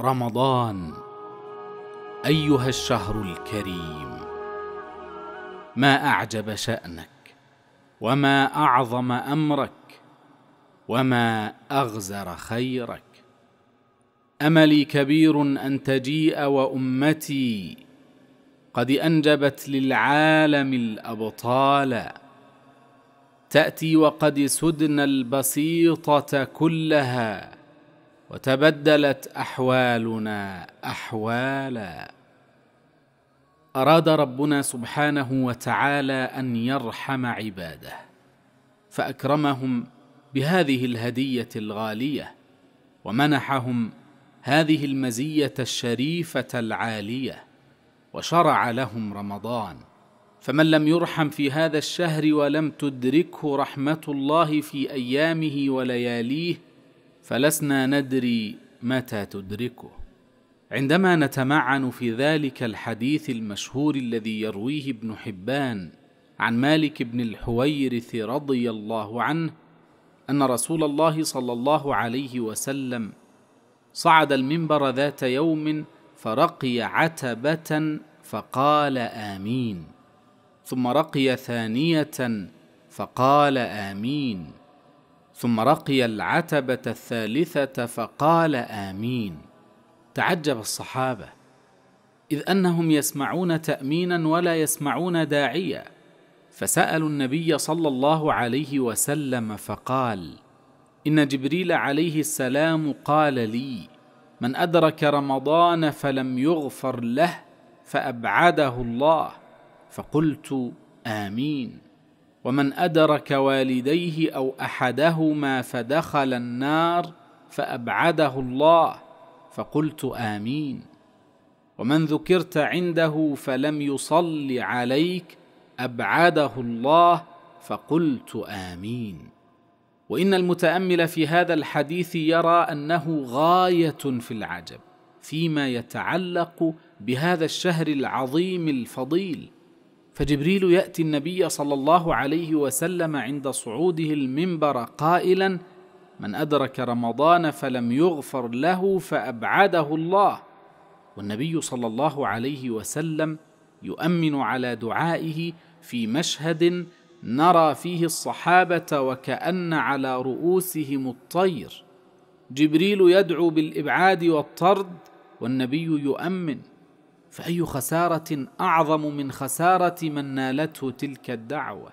رمضان ايها الشهر الكريم ما اعجب شانك وما اعظم امرك وما اغزر خيرك املي كبير ان تجيء وامتي قد انجبت للعالم الابطال تاتي وقد سدنا البسيطه كلها وتبدلت احوالنا احوالا اراد ربنا سبحانه وتعالى ان يرحم عباده فاكرمهم بهذه الهديه الغاليه ومنحهم هذه المزيه الشريفه العاليه وشرع لهم رمضان فمن لم يرحم في هذا الشهر ولم تدركه رحمه الله في ايامه ولياليه فلسنا ندري متى تدركه عندما نتمعن في ذلك الحديث المشهور الذي يرويه ابن حبان عن مالك بن الحويرث رضي الله عنه ان رسول الله صلى الله عليه وسلم صعد المنبر ذات يوم فرقي عتبه فقال امين ثم رقي ثانيه فقال امين ثم رقي العتبه الثالثه فقال امين تعجب الصحابه اذ انهم يسمعون تامينا ولا يسمعون داعيا فسالوا النبي صلى الله عليه وسلم فقال ان جبريل عليه السلام قال لي من ادرك رمضان فلم يغفر له فابعده الله فقلت امين ومن ادرك والديه او احدهما فدخل النار فابعده الله فقلت امين ومن ذكرت عنده فلم يصل عليك ابعده الله فقلت امين وان المتامل في هذا الحديث يرى انه غايه في العجب فيما يتعلق بهذا الشهر العظيم الفضيل فجبريل ياتي النبي صلى الله عليه وسلم عند صعوده المنبر قائلا من ادرك رمضان فلم يغفر له فابعده الله والنبي صلى الله عليه وسلم يؤمن على دعائه في مشهد نرى فيه الصحابه وكان على رؤوسهم الطير جبريل يدعو بالابعاد والطرد والنبي يؤمن فاي خساره اعظم من خساره من نالته تلك الدعوه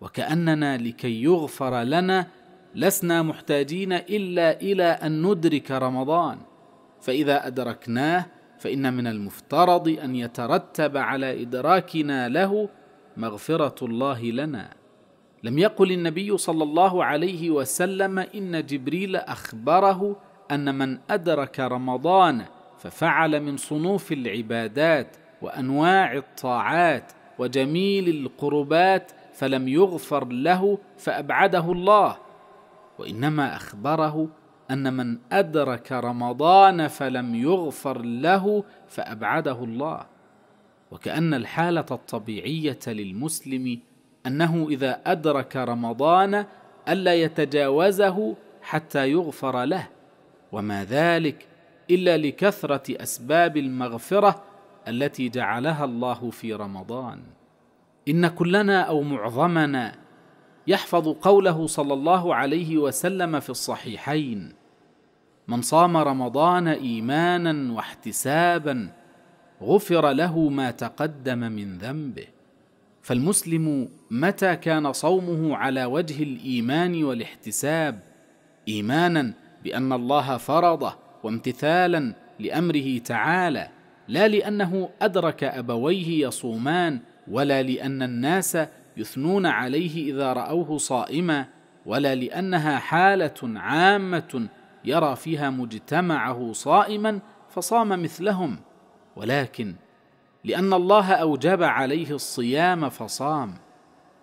وكاننا لكي يغفر لنا لسنا محتاجين الا الى ان ندرك رمضان فاذا ادركناه فان من المفترض ان يترتب على ادراكنا له مغفره الله لنا لم يقل النبي صلى الله عليه وسلم ان جبريل اخبره ان من ادرك رمضان ففعل من صنوف العبادات وانواع الطاعات وجميل القربات فلم يغفر له فابعده الله وانما اخبره ان من ادرك رمضان فلم يغفر له فابعده الله وكان الحاله الطبيعيه للمسلم انه اذا ادرك رمضان الا يتجاوزه حتى يغفر له وما ذلك الا لكثره اسباب المغفره التي جعلها الله في رمضان ان كلنا او معظمنا يحفظ قوله صلى الله عليه وسلم في الصحيحين من صام رمضان ايمانا واحتسابا غفر له ما تقدم من ذنبه فالمسلم متى كان صومه على وجه الايمان والاحتساب ايمانا بان الله فرضه وامتثالا لامره تعالى لا لانه ادرك ابويه يصومان ولا لان الناس يثنون عليه اذا راوه صائما ولا لانها حاله عامه يرى فيها مجتمعه صائما فصام مثلهم ولكن لان الله اوجب عليه الصيام فصام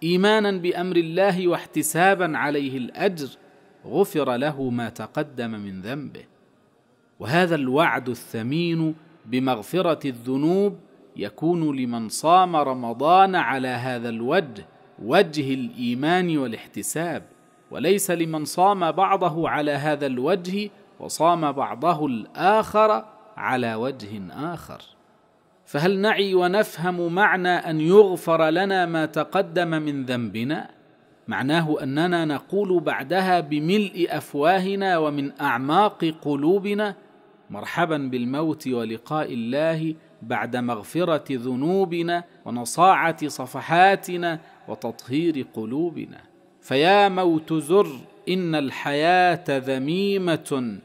ايمانا بامر الله واحتسابا عليه الاجر غفر له ما تقدم من ذنبه وهذا الوعد الثمين بمغفره الذنوب يكون لمن صام رمضان على هذا الوجه وجه الايمان والاحتساب وليس لمن صام بعضه على هذا الوجه وصام بعضه الاخر على وجه اخر فهل نعي ونفهم معنى ان يغفر لنا ما تقدم من ذنبنا معناه اننا نقول بعدها بملء افواهنا ومن اعماق قلوبنا مرحبا بالموت ولقاء الله بعد مغفره ذنوبنا ونصاعه صفحاتنا وتطهير قلوبنا فيا موت زر ان الحياه ذميمه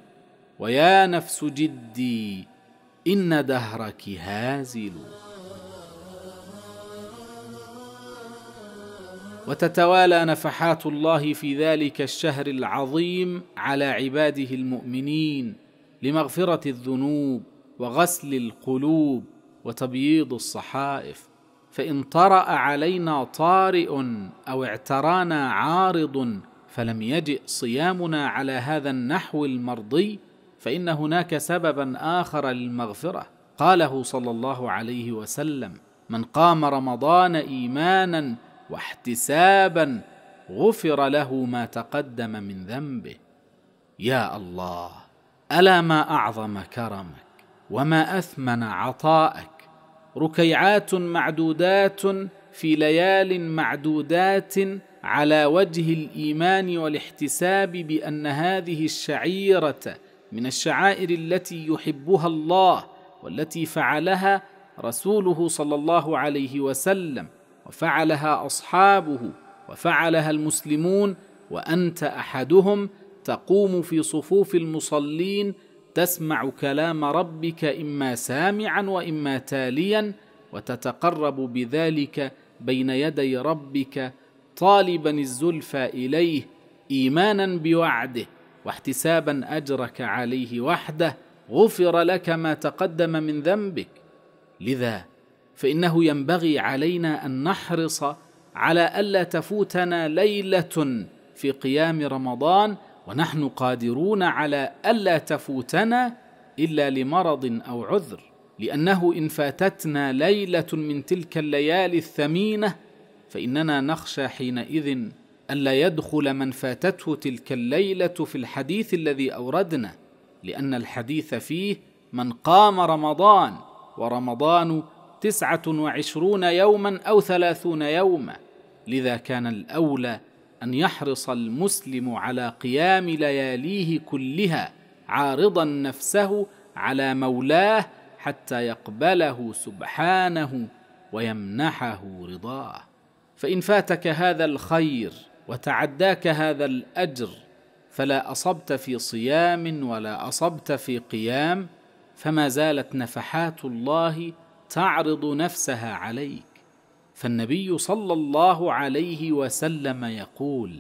ويا نفس جدي ان دهرك هازل وتتوالى نفحات الله في ذلك الشهر العظيم على عباده المؤمنين لمغفره الذنوب وغسل القلوب وتبييض الصحائف فان طرا علينا طارئ او اعترانا عارض فلم يجئ صيامنا على هذا النحو المرضي فان هناك سببا اخر للمغفره قاله صلى الله عليه وسلم من قام رمضان ايمانا واحتسابا غفر له ما تقدم من ذنبه يا الله الا ما اعظم كرمك وما اثمن عطائك ركيعات معدودات في ليال معدودات على وجه الايمان والاحتساب بان هذه الشعيره من الشعائر التي يحبها الله والتي فعلها رسوله صلى الله عليه وسلم وفعلها اصحابه وفعلها المسلمون وانت احدهم تقوم في صفوف المصلين تسمع كلام ربك اما سامعا واما تاليا وتتقرب بذلك بين يدي ربك طالبا الزلفى اليه ايمانا بوعده واحتسابا اجرك عليه وحده غفر لك ما تقدم من ذنبك لذا فانه ينبغي علينا ان نحرص على الا تفوتنا ليله في قيام رمضان ونحن قادرون على الا تفوتنا الا لمرض او عذر لانه ان فاتتنا ليله من تلك الليالي الثمينه فاننا نخشى حينئذ الا يدخل من فاتته تلك الليله في الحديث الذي اوردنا لان الحديث فيه من قام رمضان ورمضان تسعه وعشرون يوما او ثلاثون يوما لذا كان الاولى ان يحرص المسلم على قيام لياليه كلها عارضا نفسه على مولاه حتى يقبله سبحانه ويمنحه رضاه فان فاتك هذا الخير وتعداك هذا الاجر فلا اصبت في صيام ولا اصبت في قيام فما زالت نفحات الله تعرض نفسها عليك فالنبي صلى الله عليه وسلم يقول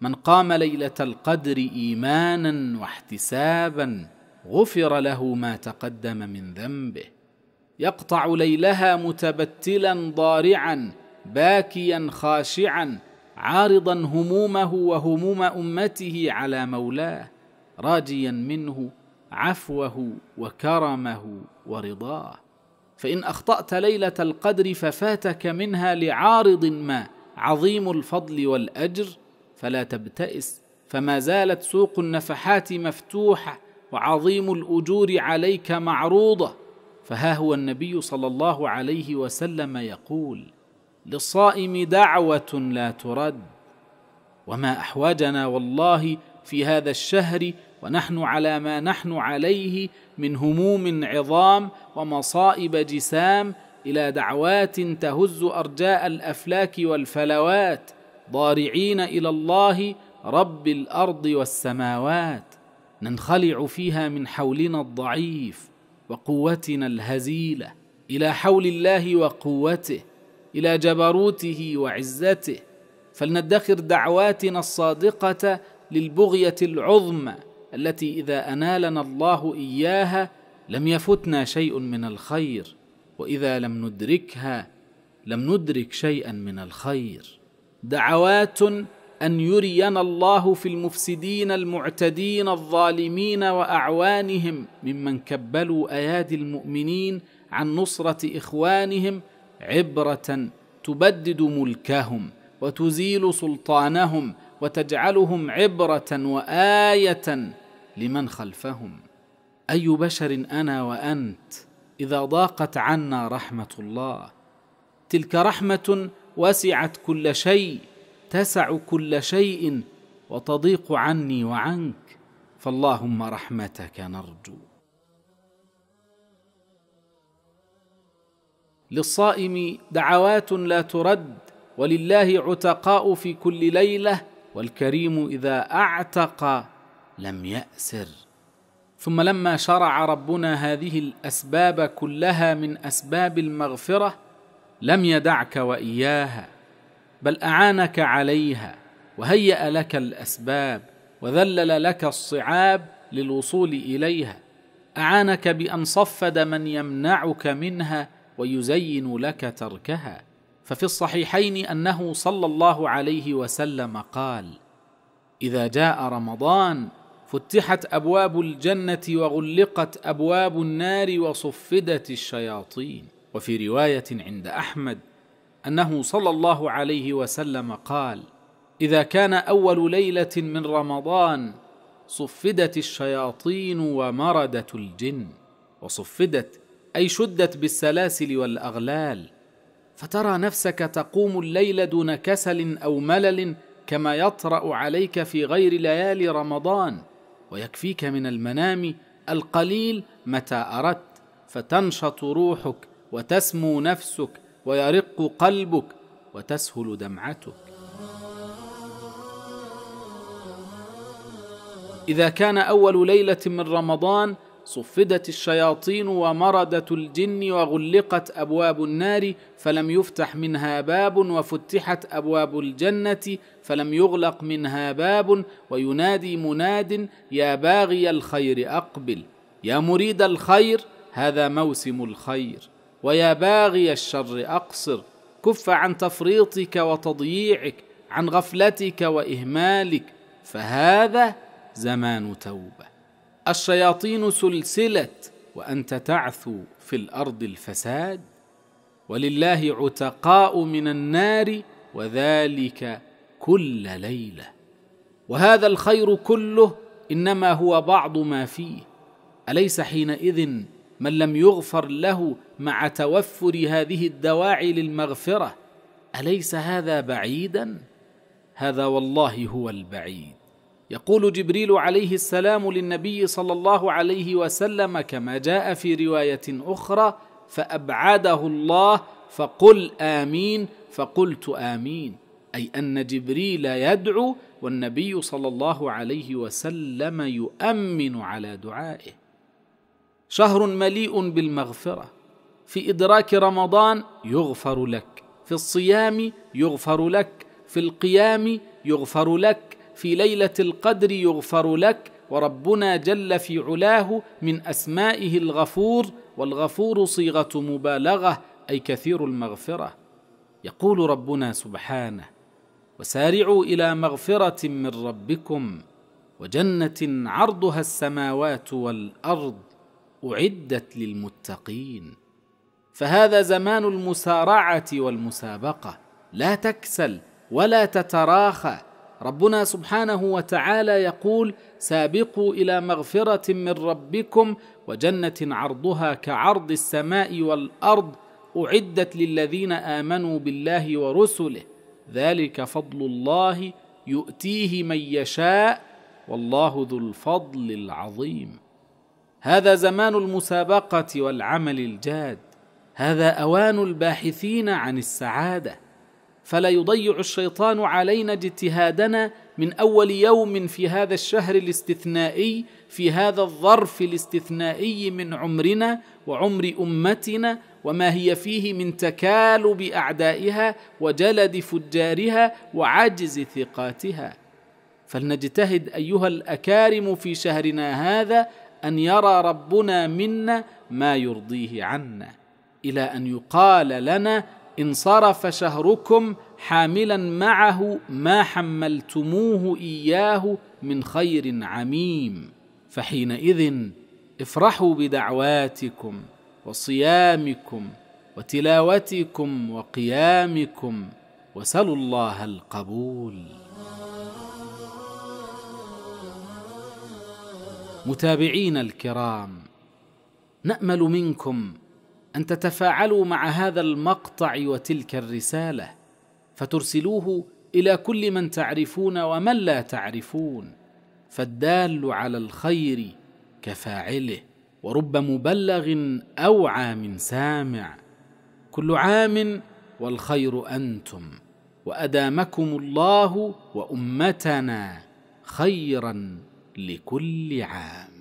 من قام ليله القدر ايمانا واحتسابا غفر له ما تقدم من ذنبه يقطع ليلها متبتلا ضارعا باكيا خاشعا عارضا همومه وهموم امته على مولاه راجيا منه عفوه وكرمه ورضاه فان اخطات ليله القدر ففاتك منها لعارض ما عظيم الفضل والاجر فلا تبتئس فما زالت سوق النفحات مفتوحه وعظيم الاجور عليك معروضه فها هو النبي صلى الله عليه وسلم يقول للصائم دعوه لا ترد وما أحواجنا والله في هذا الشهر ونحن على ما نحن عليه من هموم عظام ومصائب جسام الى دعوات تهز ارجاء الافلاك والفلوات ضارعين الى الله رب الارض والسماوات ننخلع فيها من حولنا الضعيف وقوتنا الهزيله الى حول الله وقوته الى جبروته وعزته فلندخر دعواتنا الصادقه للبغيه العظمى التي اذا انالنا الله اياها لم يفتنا شيء من الخير واذا لم ندركها لم ندرك شيئا من الخير دعوات ان يرينا الله في المفسدين المعتدين الظالمين واعوانهم ممن كبلوا ايادي المؤمنين عن نصره اخوانهم عبره تبدد ملكهم وتزيل سلطانهم وتجعلهم عبره وايه لمن خلفهم اي بشر انا وانت اذا ضاقت عنا رحمه الله تلك رحمه وسعت كل شيء تسع كل شيء وتضيق عني وعنك فاللهم رحمتك نرجو للصائم دعوات لا ترد ولله عتقاء في كل ليله والكريم اذا اعتق لم يأسر ثم لما شرع ربنا هذه الأسباب كلها من أسباب المغفرة لم يدعك وإياها بل أعانك عليها وهيأ لك الأسباب وذلل لك الصعاب للوصول إليها أعانك بأن صفد من يمنعك منها ويزين لك تركها ففي الصحيحين انه صلى الله عليه وسلم قال اذا جاء رمضان فتحت ابواب الجنه وغلقت ابواب النار وصفدت الشياطين وفي روايه عند احمد انه صلى الله عليه وسلم قال اذا كان اول ليله من رمضان صفدت الشياطين ومردت الجن وصفدت اي شدت بالسلاسل والاغلال فترى نفسك تقوم الليل دون كسل او ملل كما يطرا عليك في غير ليالي رمضان ويكفيك من المنام القليل متى اردت فتنشط روحك وتسمو نفسك ويرق قلبك وتسهل دمعتك اذا كان اول ليله من رمضان صفدت الشياطين ومرده الجن وغلقت ابواب النار فلم يفتح منها باب وفتحت ابواب الجنه فلم يغلق منها باب وينادي مناد يا باغي الخير اقبل يا مريد الخير هذا موسم الخير ويا باغي الشر اقصر كف عن تفريطك وتضييعك عن غفلتك واهمالك فهذا زمان توبه الشياطين سلسله وانت تعثو في الارض الفساد ولله عتقاء من النار وذلك كل ليله وهذا الخير كله انما هو بعض ما فيه اليس حينئذ من لم يغفر له مع توفر هذه الدواعي للمغفره اليس هذا بعيدا هذا والله هو البعيد يقول جبريل عليه السلام للنبي صلى الله عليه وسلم كما جاء في روايه اخرى فابعده الله فقل امين فقلت امين اي ان جبريل يدعو والنبي صلى الله عليه وسلم يؤمن على دعائه شهر مليء بالمغفره في ادراك رمضان يغفر لك في الصيام يغفر لك في القيام يغفر لك في ليله القدر يغفر لك وربنا جل في علاه من اسمائه الغفور والغفور صيغه مبالغه اي كثير المغفره يقول ربنا سبحانه وسارعوا الى مغفره من ربكم وجنه عرضها السماوات والارض اعدت للمتقين فهذا زمان المسارعه والمسابقه لا تكسل ولا تتراخى ربنا سبحانه وتعالى يقول سابقوا الى مغفره من ربكم وجنه عرضها كعرض السماء والارض اعدت للذين امنوا بالله ورسله ذلك فضل الله يؤتيه من يشاء والله ذو الفضل العظيم هذا زمان المسابقه والعمل الجاد هذا اوان الباحثين عن السعاده فلا يضيع الشيطان علينا اجتهادنا من اول يوم في هذا الشهر الاستثنائي في هذا الظرف الاستثنائي من عمرنا وعمر امتنا وما هي فيه من تكالب اعدائها وجلد فجارها وعجز ثقاتها فلنجتهد ايها الاكارم في شهرنا هذا ان يرى ربنا منا ما يرضيه عنا الى ان يقال لنا انصرف شهركم حاملا معه ما حملتموه اياه من خير عميم فحينئذ افرحوا بدعواتكم وصيامكم وتلاوتكم وقيامكم وسلوا الله القبول متابعين الكرام نامل منكم ان تتفاعلوا مع هذا المقطع وتلك الرساله فترسلوه الى كل من تعرفون ومن لا تعرفون فالدال على الخير كفاعله ورب مبلغ اوعى من سامع كل عام والخير انتم وادامكم الله وامتنا خيرا لكل عام